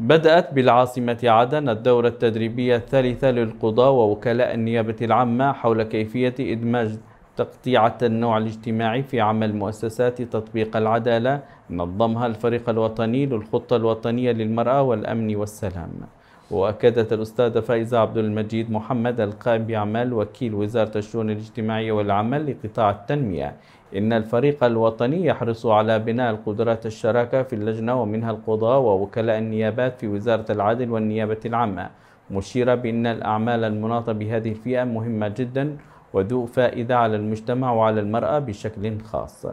بدأت بالعاصمة عدن الدورة التدريبية الثالثة للقضاة ووكلاء النيابة العامة حول كيفية إدماج تقطيعة النوع الاجتماعي في عمل مؤسسات تطبيق العدالة نظمها الفريق الوطني للخطة الوطنية للمرأة والأمن والسلام وأكدت الأستاذة فائزة عبد المجيد محمد القائم بعمل وكيل وزارة الشؤون الاجتماعية والعمل لقطاع التنمية إن الفريق الوطني يحرص على بناء القدرات الشراكة في اللجنة ومنها القضاء ووكلاء النيابات في وزارة العدل والنيابة العامة مشيرة بأن الأعمال المناطة بهذه الفئة مهمة جدا وذو فائدة على المجتمع وعلى المرأة بشكل خاص.